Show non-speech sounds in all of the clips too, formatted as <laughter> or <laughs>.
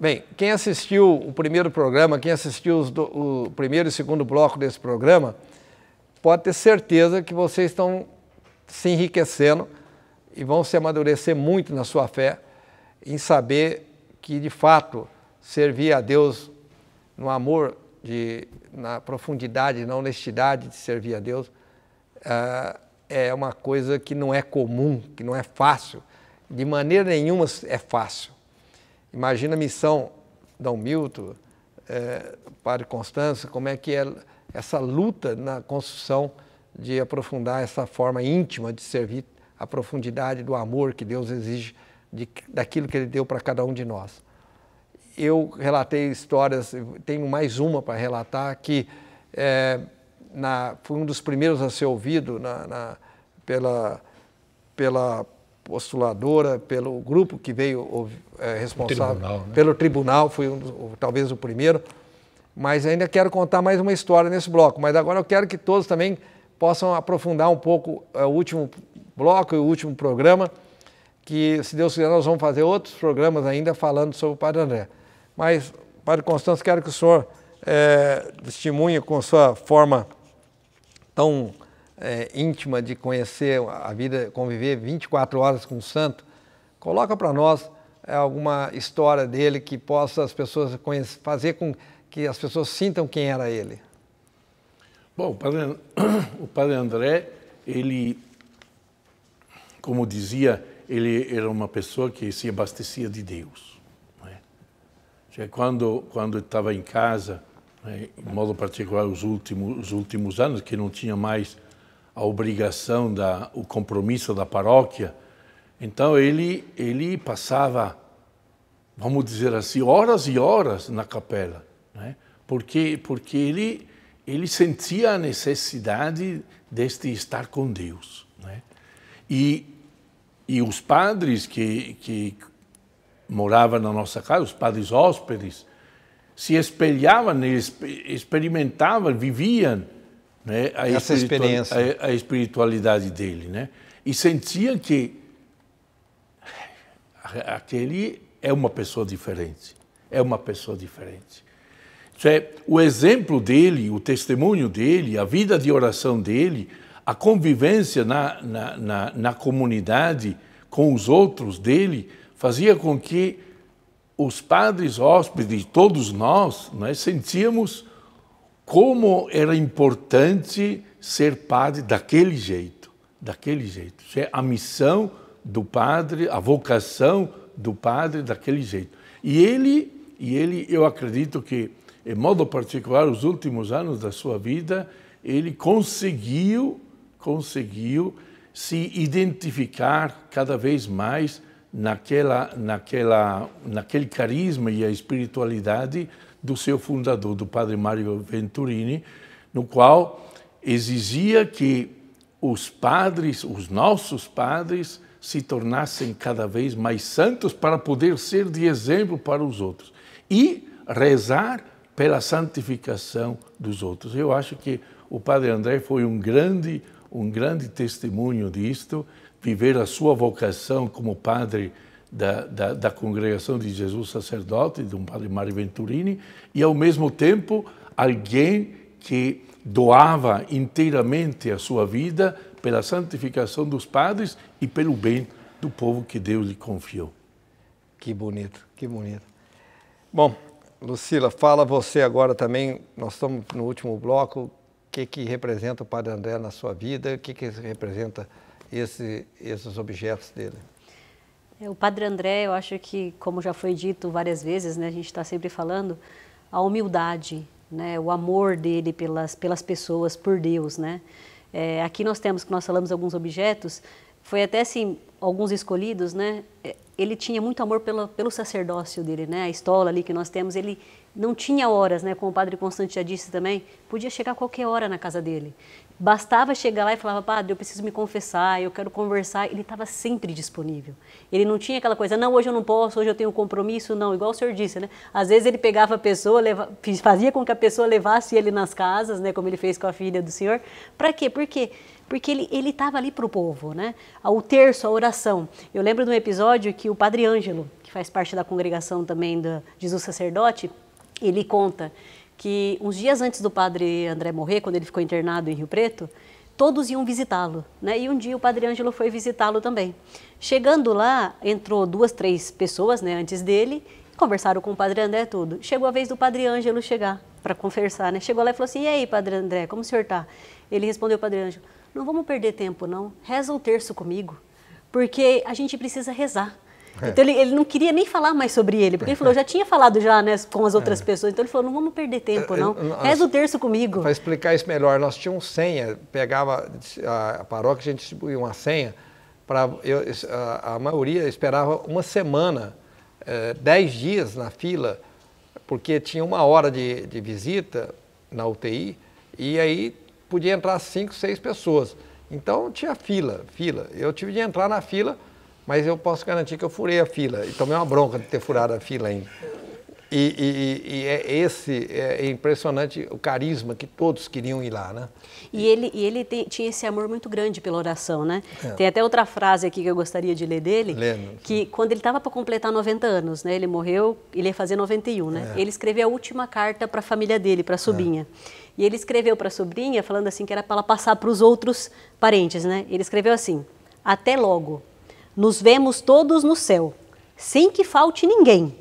Bem, quem assistiu o primeiro programa, quem assistiu do, o primeiro e segundo bloco desse programa, pode ter certeza que vocês estão se enriquecendo e vão se amadurecer muito na sua fé em saber que, de fato, servir a Deus no amor, de, na profundidade, na honestidade de servir a Deus, uh, é uma coisa que não é comum, que não é fácil. De maneira nenhuma é fácil. Imagina a missão Dom Milton, é, Padre Constança, como é que é essa luta na construção de aprofundar essa forma íntima de servir a profundidade do amor que Deus exige de, daquilo que Ele deu para cada um de nós. Eu relatei histórias, tenho mais uma para relatar, que é, na, foi um dos primeiros a ser ouvido na, na, pela, pela postuladora, pelo grupo que veio é, responsável tribunal, né? pelo tribunal, fui um, talvez o primeiro. Mas ainda quero contar mais uma história nesse bloco. Mas agora eu quero que todos também possam aprofundar um pouco é, o último bloco e o último programa, que, se Deus quiser, nós vamos fazer outros programas ainda falando sobre o Padre André. Mas, Padre Constâncio, quero que o senhor é, testemunhe com sua forma tão é, íntima de conhecer a vida, conviver 24 horas com o santo, coloca para nós é, alguma história dele que possa as pessoas conhecer, fazer com que as pessoas sintam quem era ele. Bom, o padre, <coughs> o padre André, ele, como dizia, ele era uma pessoa que se abastecia de Deus. Né? Quando quando estava em casa, né, em modo particular os últimos os últimos anos que não tinha mais a obrigação, da, o compromisso da paróquia. Então ele, ele passava, vamos dizer assim, horas e horas na capela, né? porque, porque ele, ele sentia a necessidade deste estar com Deus. Né? E, e os padres que, que moravam na nossa casa, os padres hóspedes, se espelhavam, experimentavam, viviam né, a essa é experiência, a, a, espiritualidade dele, né? E sentia que aquele é uma pessoa diferente, é uma pessoa diferente. Isso é, o exemplo dele, o testemunho dele, a vida de oração dele, a convivência na, na, na, na comunidade com os outros dele fazia com que os padres hóspedes, todos nós, nós né, sentíamos como era importante ser padre daquele jeito, daquele jeito. É a missão do padre, a vocação do padre daquele jeito. E ele, e ele, eu acredito que, em modo particular, os últimos anos da sua vida, ele conseguiu, conseguiu se identificar cada vez mais naquela, naquela, naquele carisma e a espiritualidade do seu fundador, do padre Mário Venturini, no qual exigia que os padres, os nossos padres, se tornassem cada vez mais santos para poder ser de exemplo para os outros e rezar pela santificação dos outros. Eu acho que o padre André foi um grande, um grande testemunho disto, viver a sua vocação como padre da, da, da, congregação de Jesus Sacerdote, de um padre Mário Venturini, e ao mesmo tempo alguém que doava inteiramente a sua vida pela santificação dos padres e pelo bem do povo que Deus lhe confiou. Que bonito, que bonito. Bom, Lucila, fala você agora também, nós estamos no último bloco, o que, que representa o Padre André na sua vida, o que, que representa esse, esses objetos dele? É, o Padre André, eu acho que, como já foi dito várias vezes, né, a gente está sempre falando, a humildade, né, o amor dele pelas, pelas pessoas, por Deus. Né? É, aqui nós temos, que nós falamos alguns objetos, foi até assim, alguns escolhidos, né? É, ele tinha muito amor pelo, pelo sacerdócio dele, né? a estola ali que nós temos, ele não tinha horas, né? Como o padre Constante já disse também, podia chegar qualquer hora na casa dele. Bastava chegar lá e falava, padre, eu preciso me confessar, eu quero conversar. Ele estava sempre disponível. Ele não tinha aquela coisa, não, hoje eu não posso, hoje eu tenho um compromisso, não. Igual o senhor disse, né? Às vezes ele pegava a pessoa, leva, fazia com que a pessoa levasse ele nas casas, né? Como ele fez com a filha do senhor. Para quê? Por quê? Porque ele estava ali para o povo, né? O terço, a oração. Eu lembro de um episódio que o padre Ângelo, que faz parte da congregação também do Jesus Sacerdote, ele conta que uns dias antes do padre André morrer, quando ele ficou internado em Rio Preto, todos iam visitá-lo, né? E um dia o padre Ângelo foi visitá-lo também. Chegando lá, entrou duas, três pessoas, né, antes dele, conversaram com o padre André tudo. Chegou a vez do padre Ângelo chegar para conversar, né? Chegou lá e falou assim: "E aí, padre André, como o senhor tá?" Ele respondeu, padre Ângelo: "Não vamos perder tempo não. Reza o terço comigo, porque a gente precisa rezar." É. Então ele, ele não queria nem falar mais sobre ele, porque ele falou, já tinha falado já né, com as outras é. pessoas, então ele falou, não vamos perder tempo é, é, não, reza o terço comigo. Para explicar isso melhor, nós tínhamos senha, pegava a, paróquia, a gente distribuía uma senha, pra, eu, a, a maioria esperava uma semana, dez dias na fila, porque tinha uma hora de, de visita na UTI, e aí podia entrar cinco, seis pessoas. Então tinha fila, fila. Eu tive de entrar na fila mas eu posso garantir que eu furei a fila e tomei uma bronca de ter furado a fila ainda. E, e, e, é esse é impressionante o carisma que todos queriam ir lá, né? E ele, e ele tem, tinha esse amor muito grande pela oração, né? É. Tem até outra frase aqui que eu gostaria de ler dele, Lendo, que sim. quando ele estava para completar 90 anos, né? Ele morreu, ele ia fazer 91, né? É. Ele escreveu a última carta para a família dele, para a sobrinha. É. E ele escreveu para a sobrinha falando assim que era para ela passar para os outros parentes, né? Ele escreveu assim: "Até logo, nos vemos todos no céu, sem que falte ninguém,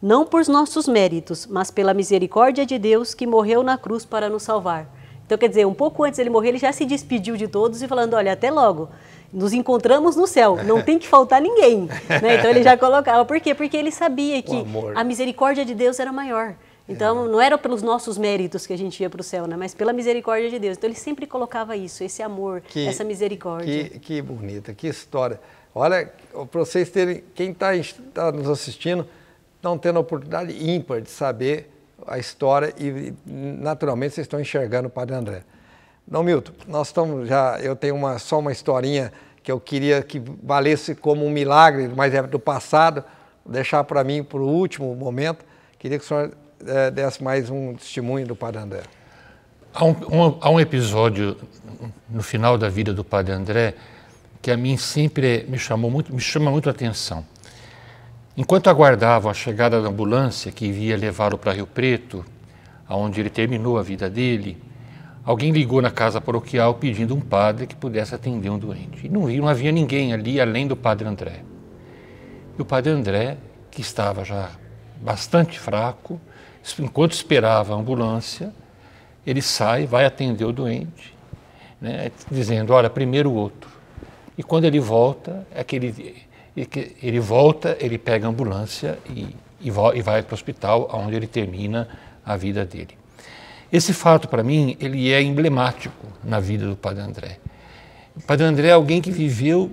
não por nossos méritos, mas pela misericórdia de Deus que morreu na cruz para nos salvar. Então, quer dizer, um pouco antes ele morrer, ele já se despediu de todos e falando: olha, até logo, nos encontramos no céu, não tem que faltar ninguém. <laughs> né? Então, ele já colocava. Por quê? Porque ele sabia que a misericórdia de Deus era maior. Então, é. não era pelos nossos méritos que a gente ia para o céu, né? mas pela misericórdia de Deus. Então, ele sempre colocava isso, esse amor, que, essa misericórdia. Que, que bonita, que história. Olha, para vocês terem, quem está tá nos assistindo, estão tendo a oportunidade ímpar de saber a história e, naturalmente, vocês estão enxergando o Padre André. Não, Milton, nós estamos já. Eu tenho uma, só uma historinha que eu queria que valesse como um milagre, mas é do passado, deixar para mim para o último momento. Queria que o senhor é, desse mais um testemunho do Padre André. Há um, um, há um episódio no final da vida do Padre André que a mim sempre me chamou muito, me chama muito a atenção. Enquanto aguardava a chegada da ambulância que iria levá-lo para Rio Preto, aonde ele terminou a vida dele, alguém ligou na casa paroquial pedindo um padre que pudesse atender um doente. E não, não havia ninguém ali além do padre André. E o padre André, que estava já bastante fraco, enquanto esperava a ambulância, ele sai, vai atender o doente, né, dizendo: Olha, primeiro o outro. E quando ele volta, é que ele, é ele volta, ele pega a ambulância e, e, e vai para o hospital, onde ele termina a vida dele. Esse fato, para mim, ele é emblemático na vida do Padre André. O Padre André é alguém que viveu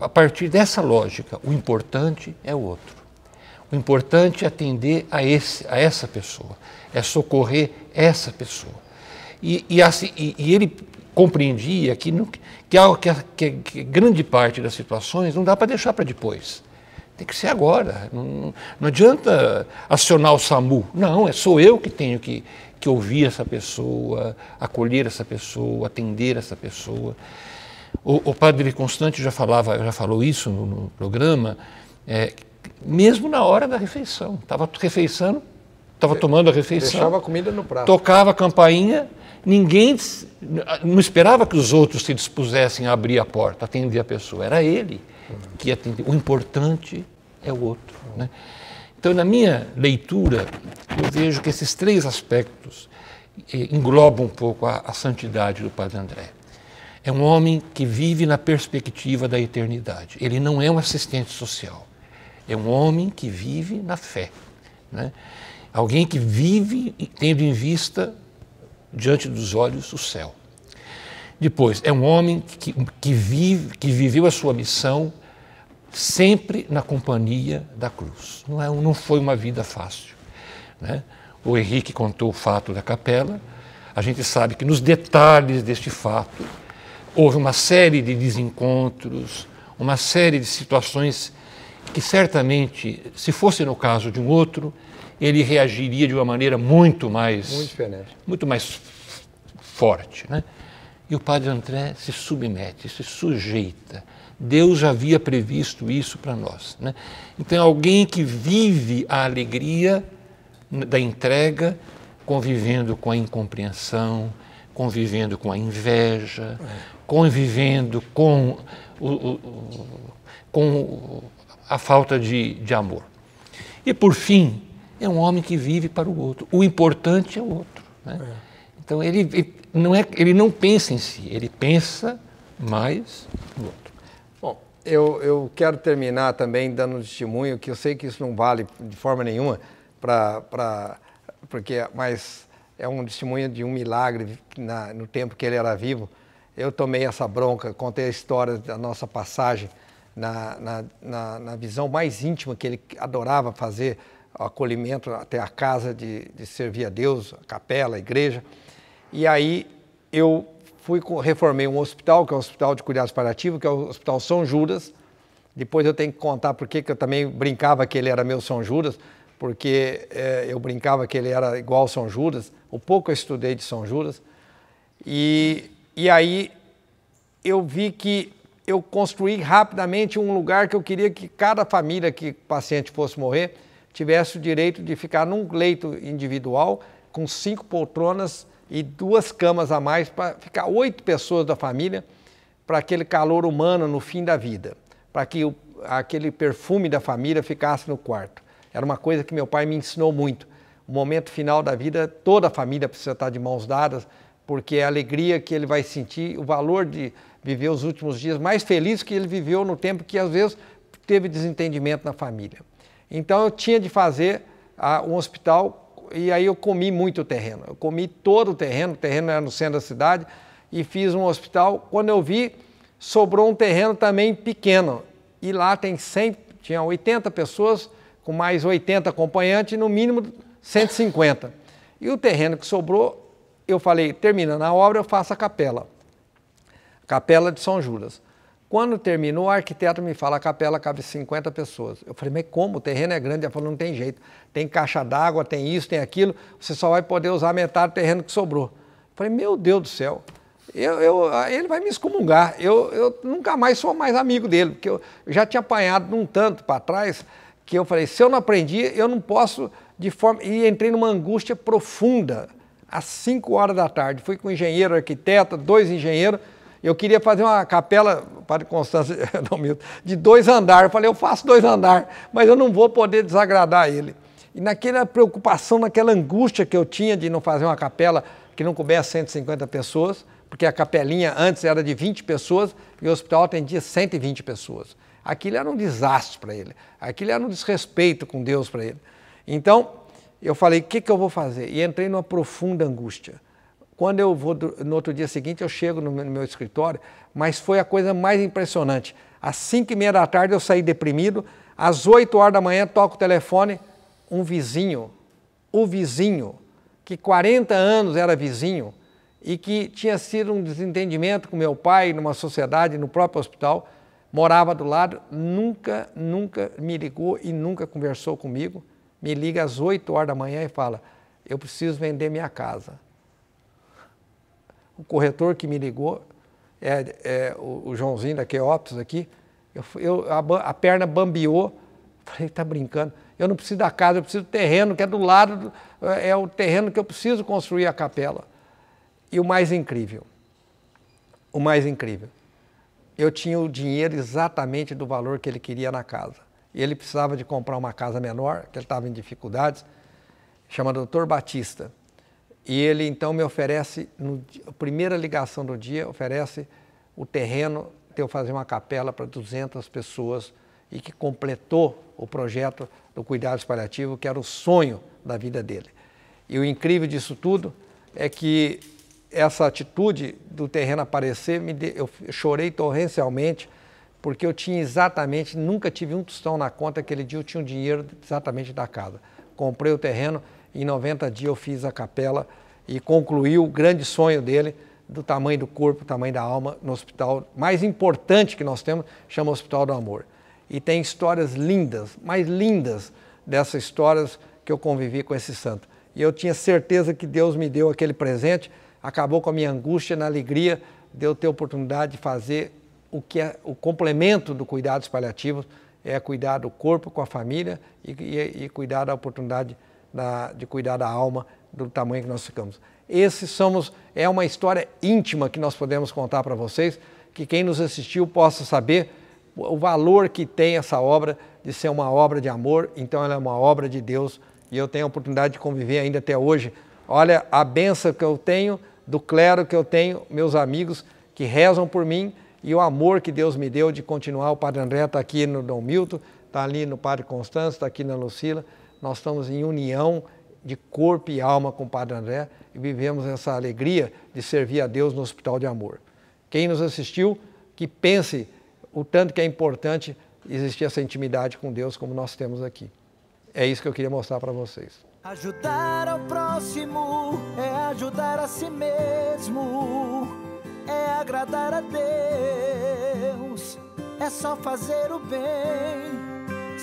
a partir dessa lógica. O importante é o outro. O importante é atender a, esse, a essa pessoa, é socorrer essa pessoa. E, e, assim, e, e ele compreendia que, no, que, a, que, a, que, grande parte das situações não dá para deixar para depois. Tem que ser agora. Não, não adianta acionar o SAMU. Não, é sou eu que tenho que, que ouvir essa pessoa, acolher essa pessoa, atender essa pessoa. O, o padre Constante já falava, já falou isso no, no programa, é, mesmo na hora da refeição. Estava refeiçando, estava tomando a refeição. Deixava a comida no prato. Tocava a campainha, Ninguém não esperava que os outros se dispusessem a abrir a porta, atender a pessoa. Era ele que atendia. O importante é o outro. Né? Então, na minha leitura, eu vejo que esses três aspectos eh, englobam um pouco a, a santidade do Padre André. É um homem que vive na perspectiva da eternidade. Ele não é um assistente social. É um homem que vive na fé. Né? Alguém que vive tendo em vista diante dos olhos o céu. Depois, é um homem que, que, vive, que viveu a sua missão sempre na companhia da cruz. Não, é, não foi uma vida fácil. Né? O Henrique contou o fato da capela. A gente sabe que nos detalhes deste fato houve uma série de desencontros, uma série de situações que certamente, se fosse no caso de um outro, ele reagiria de uma maneira muito mais. Muito Muito mais forte. Né? E o padre André se submete, se sujeita. Deus já havia previsto isso para nós. Né? Então, é alguém que vive a alegria da entrega, convivendo com a incompreensão, convivendo com a inveja, convivendo com, o, o, o, com a falta de, de amor. E, por fim, é um homem que vive para o outro. O importante é o outro. Né? É. Então ele, ele, não é, ele não pensa em si, ele pensa mais no outro. Bom, eu, eu quero terminar também dando um testemunho que eu sei que isso não vale de forma nenhuma para porque é, mas é um testemunho de um milagre na, no tempo que ele era vivo. Eu tomei essa bronca, contei a história da nossa passagem na, na, na, na visão mais íntima que ele adorava fazer acolhimento até a casa de, de servir a Deus, a capela, a igreja. E aí eu fui reformei um hospital, que é o Hospital de Cuidados Paliativos, que é o Hospital São Judas. Depois eu tenho que contar porque que eu também brincava que ele era meu São Judas, porque é, eu brincava que ele era igual São Judas, o pouco eu estudei de São Judas. E, e aí eu vi que eu construí rapidamente um lugar que eu queria que cada família que paciente fosse morrer, tivesse o direito de ficar num leito individual com cinco poltronas e duas camas a mais para ficar oito pessoas da família para aquele calor humano no fim da vida, para que o, aquele perfume da família ficasse no quarto. Era uma coisa que meu pai me ensinou muito. O momento final da vida, toda a família precisa estar de mãos dadas, porque é a alegria que ele vai sentir, o valor de viver os últimos dias mais feliz que ele viveu no tempo que às vezes teve desentendimento na família. Então eu tinha de fazer ah, um hospital e aí eu comi muito o terreno. Eu comi todo o terreno, o terreno era no centro da cidade, e fiz um hospital. Quando eu vi, sobrou um terreno também pequeno. E lá tem 100, tinha 80 pessoas, com mais 80 acompanhantes, no mínimo 150. E o terreno que sobrou, eu falei, termina na obra, eu faço a capela. Capela de São Judas. Quando terminou, o arquiteto me fala, a capela cabe 50 pessoas. Eu falei, mas como? O terreno é grande. Ele falou, não tem jeito. Tem caixa d'água, tem isso, tem aquilo. Você só vai poder usar metade do terreno que sobrou. Eu falei, meu Deus do céu. Eu, eu, ele vai me excomungar. Eu, eu nunca mais sou mais amigo dele, porque eu já tinha apanhado num tanto para trás que eu falei, se eu não aprendi, eu não posso de forma... E entrei numa angústia profunda. Às 5 horas da tarde. Fui com engenheiro, arquiteto, dois engenheiros eu queria fazer uma capela, Padre Constância, <laughs> de dois andares. Eu falei, eu faço dois andares, mas eu não vou poder desagradar ele. E naquela preocupação, naquela angústia que eu tinha de não fazer uma capela que não coubesse 150 pessoas, porque a capelinha antes era de 20 pessoas e o hospital atendia 120 pessoas. Aquilo era um desastre para ele, aquilo era um desrespeito com Deus para ele. Então, eu falei: o que, que eu vou fazer? E entrei numa profunda angústia. Quando eu vou, no outro dia seguinte, eu chego no meu escritório, mas foi a coisa mais impressionante. Às 5 e meia da tarde eu saí deprimido, às 8 horas da manhã toco o telefone, um vizinho, o vizinho, que 40 anos era vizinho e que tinha sido um desentendimento com meu pai numa sociedade, no próprio hospital, morava do lado, nunca, nunca me ligou e nunca conversou comigo. Me liga às 8 horas da manhã e fala: Eu preciso vender minha casa o corretor que me ligou, é, é o, o, Joãozinho da Queops aqui, eu, eu, a, a perna bambiou, falei, tá brincando, eu não preciso da casa, eu preciso do terreno que é do lado, do, é, é o terreno que eu preciso construir a capela. E o mais incrível, o mais incrível, eu tinha o dinheiro exatamente do valor que ele queria na casa. E ele precisava de comprar uma casa menor, que ele estava em dificuldades, chama Doutor Batista. E ele então me oferece, na primeira ligação do dia, oferece o terreno de eu fazer uma capela para 200 pessoas e que completou o projeto do cuidado espalhativo, que era o sonho da vida dele. E o incrível disso tudo é que essa atitude do terreno aparecer, me eu chorei torrencialmente, porque eu tinha exatamente, nunca tive um tostão na conta, aquele dia eu tinha o um dinheiro exatamente da casa. Comprei o terreno, em 90 dias eu fiz a capela e concluí o grande sonho dele, do tamanho do corpo, tamanho da alma, no hospital mais importante que nós temos, chama Hospital do Amor. E tem histórias lindas, mais lindas dessas histórias que eu convivi com esse santo. E eu tinha certeza que Deus me deu aquele presente, acabou com a minha angústia, na alegria de eu ter oportunidade de fazer o que é o complemento do cuidados paliativos, é cuidar do corpo com a família e, e, e cuidar da oportunidade de da, de cuidar da alma, do tamanho que nós ficamos. Esse somos, é uma história íntima que nós podemos contar para vocês, que quem nos assistiu possa saber o valor que tem essa obra de ser uma obra de amor, então ela é uma obra de Deus e eu tenho a oportunidade de conviver ainda até hoje. Olha a benção que eu tenho, do clero que eu tenho, meus amigos que rezam por mim e o amor que Deus me deu de continuar. O Padre André está aqui no Dom Milton, está ali no Padre Constâncio, está aqui na Lucila, nós estamos em união de corpo e alma com o Padre André e vivemos essa alegria de servir a Deus no Hospital de Amor. Quem nos assistiu, que pense o tanto que é importante existir essa intimidade com Deus como nós temos aqui. É isso que eu queria mostrar para vocês. Ajudar ao próximo é ajudar a si mesmo, é agradar a Deus, é só fazer o bem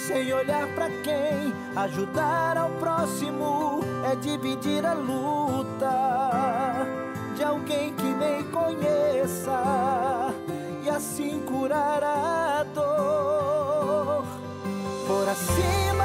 sem olhar para quem. Ajudar ao próximo é dividir a luta de alguém que nem conheça e assim curar a dor. Por assim.